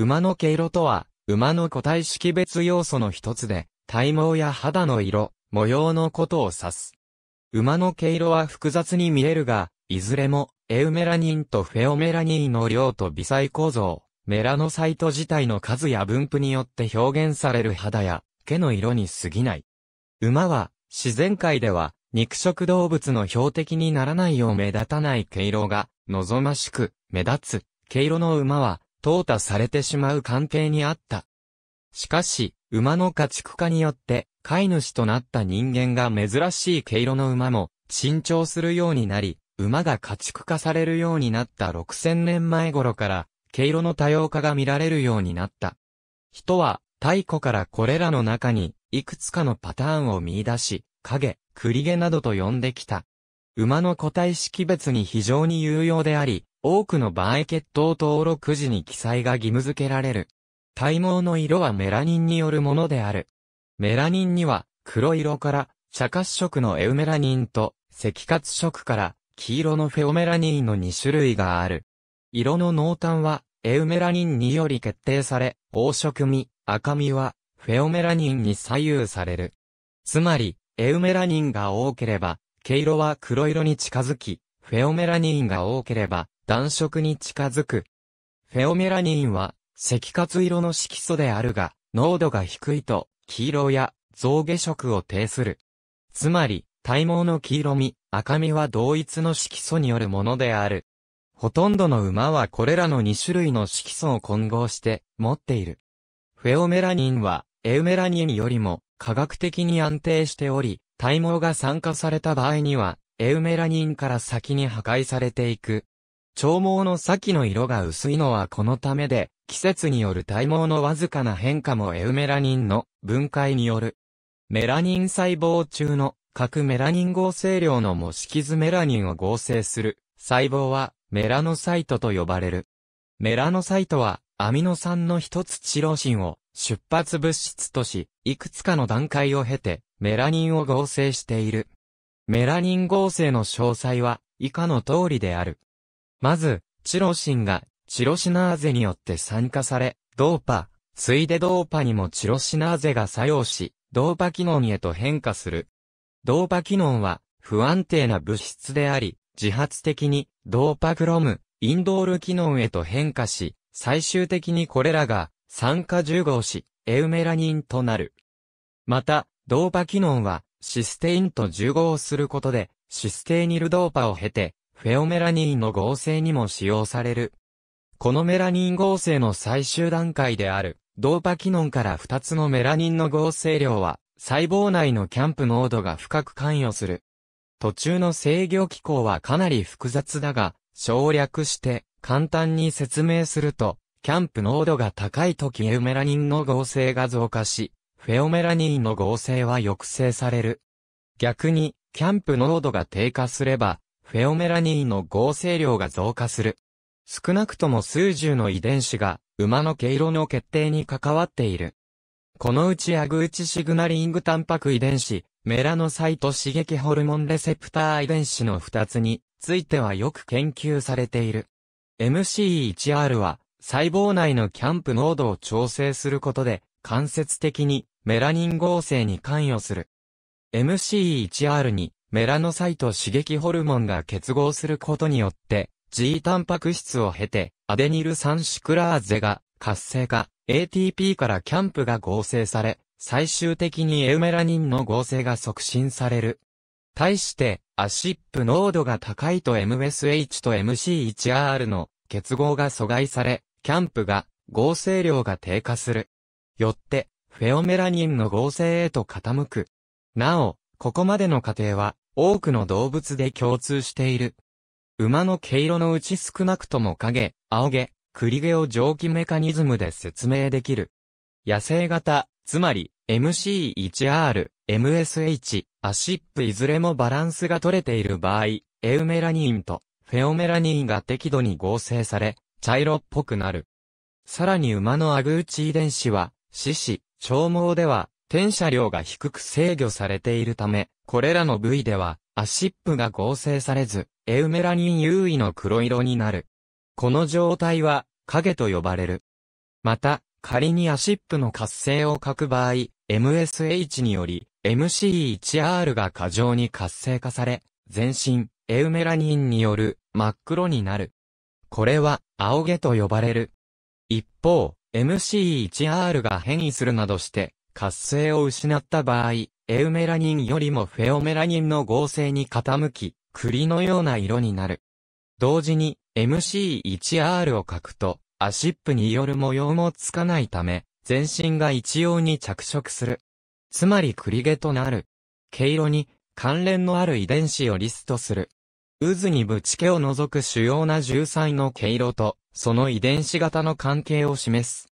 馬の毛色とは、馬の個体識別要素の一つで、体毛や肌の色、模様のことを指す。馬の毛色は複雑に見えるが、いずれも、エウメラニンとフェオメラニンの量と微細構造、メラノサイト自体の数や分布によって表現される肌や、毛の色に過ぎない。馬は、自然界では、肉食動物の標的にならないよう目立たない毛色が、望ましく、目立つ、毛色の馬は、淘汰されてしまう関係にあった。しかし、馬の家畜化によって、飼い主となった人間が珍しい毛色の馬も、珍重するようになり、馬が家畜化されるようになった6000年前頃から、毛色の多様化が見られるようになった。人は、太古からこれらの中に、いくつかのパターンを見出し、影、栗毛などと呼んできた。馬の個体識別に非常に有用であり、多くの場合血糖登録時に記載が義務付けられる。体毛の色はメラニンによるものである。メラニンには、黒色から、茶褐色のエウメラニンと、赤褐色から、黄色のフェオメラニンの2種類がある。色の濃淡は、エウメラニンにより決定され、黄色味、赤みは、フェオメラニンに左右される。つまり、エウメラニンが多ければ、毛色は黒色に近づき、フェオメラニンが多ければ、暖色に近づく。フェオメラニンは、赤活色の色素であるが、濃度が低いと、黄色や象牙色を呈する。つまり、体毛の黄色み、赤みは同一の色素によるものである。ほとんどの馬はこれらの2種類の色素を混合して持っている。フェオメラニンは、エウメラニンよりも科学的に安定しており、体毛が酸化された場合には、エウメラニンから先に破壊されていく長毛の先の色が薄いのはこのためで、季節による体毛のわずかな変化もエウメラニンの分解による。メラニン細胞中の各メラニン合成量の模式図メラニンを合成する細胞はメラノサイトと呼ばれる。メラノサイトはアミノ酸の一つチロシンを出発物質とし、いくつかの段階を経てメラニンを合成している。メラニン合成の詳細は以下の通りである。まず、チロシンがチロシナーゼによって酸化され、ドーパ、ついでドーパにもチロシナーゼが作用し、ドーパ機能へと変化する。ドーパ機能は不安定な物質であり、自発的にドーパクロム、インドール機能へと変化し、最終的にこれらが酸化重合し、エウメラニンとなる。また、ドーパ機能はシステインと重合することで、システニルドーパを経て、フェオメラニンの合成にも使用される。このメラニン合成の最終段階である、ドーパキノンから2つのメラニンの合成量は、細胞内のキャンプ濃度が深く関与する。途中の制御機構はかなり複雑だが、省略して簡単に説明すると、キャンプ濃度が高い時エウメラニンの合成が増加し、フェオメラニンの合成は抑制される。逆に、キャンプ濃度が低下すれば、フェオメラニンの合成量が増加する。少なくとも数十の遺伝子が馬の毛色の決定に関わっている。このうちアグウチシグナリングタンパク遺伝子、メラノサイト刺激ホルモンレセプター遺伝子の2つについてはよく研究されている。MCE1R は細胞内のキャンプ濃度を調整することで間接的にメラニン合成に関与する。m c 1 r にメラノサイト刺激ホルモンが結合することによって、G タンパク質を経て、アデニル酸シクラーゼが活性化、ATP からキャンプが合成され、最終的にエウメラニンの合成が促進される。対して、アシップ濃度が高いと MSH と MC1R の結合が阻害され、キャンプが合成量が低下する。よって、フェオメラニンの合成へと傾く。なお、ここまでの過程は、多くの動物で共通している。馬の毛色のうち少なくとも影、青毛、栗毛を蒸気メカニズムで説明できる。野生型、つまり MC1R、MSH、アシップいずれもバランスが取れている場合、エウメラニンとフェオメラニンが適度に合成され、茶色っぽくなる。さらに馬のアグーチ遺伝子は、獅子、長毛では転写量が低く制御されているため、これらの部位では、アシップが合成されず、エウメラニン優位の黒色になる。この状態は、影と呼ばれる。また、仮にアシップの活性を欠く場合、MSH により、m c 1 r が過剰に活性化され、全身、エウメラニンによる真っ黒になる。これは、青毛と呼ばれる。一方、m c 1 r が変異するなどして、活性を失った場合、エウメラニンよりもフェオメラニンの合成に傾き、栗のような色になる。同時に、MC1R を書くと、アシップによる模様もつかないため、全身が一様に着色する。つまり栗毛となる。毛色に関連のある遺伝子をリストする。渦にブチ毛を除く主要な重彩の毛色と、その遺伝子型の関係を示す。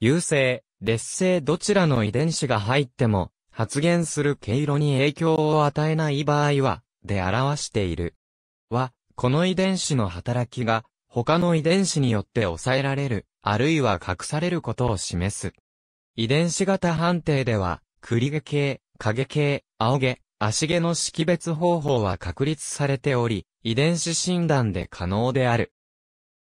優勢、劣勢どちらの遺伝子が入っても、発現する毛色に影響を与えない場合は、で表している。は、この遺伝子の働きが、他の遺伝子によって抑えられる、あるいは隠されることを示す。遺伝子型判定では、栗毛系、影系、青毛、足毛の識別方法は確立されており、遺伝子診断で可能である。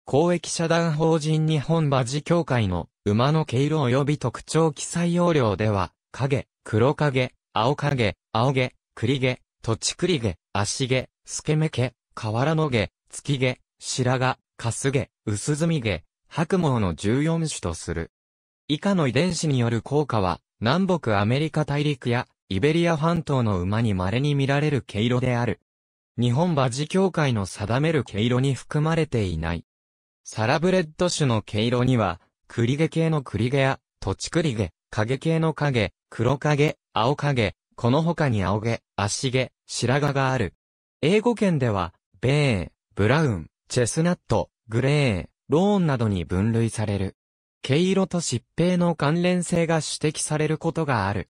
公益社団法人日本馬事協会の馬の毛色及び特徴記載要領では、影、黒影、青影、青毛、栗毛、土地栗毛、足毛、透け目毛、瓦の毛、月毛、白髪、かす毛、薄墨毛、白毛の14種とする。以下の遺伝子による効果は、南北アメリカ大陸やイベリア半島の馬に稀に見られる毛色である。日本馬事協会の定める毛色に含まれていない。サラブレッド種の毛色には、クリゲ系のクリゲや、トチクリゲ、影系の影、黒影、青影、この他に青毛、足毛、白髪がある。英語圏では、ベー、ブラウン、チェスナット、グレー、ローンなどに分類される。毛色と疾病の関連性が指摘されることがある。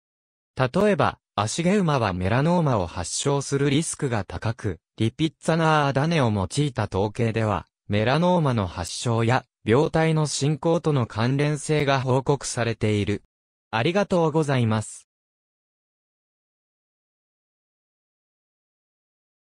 例えば、足毛馬はメラノーマを発症するリスクが高く、リピッツァナーダネを用いた統計では、メラノーマの発症や病態の進行との関連性が報告されている。ありがとうございます。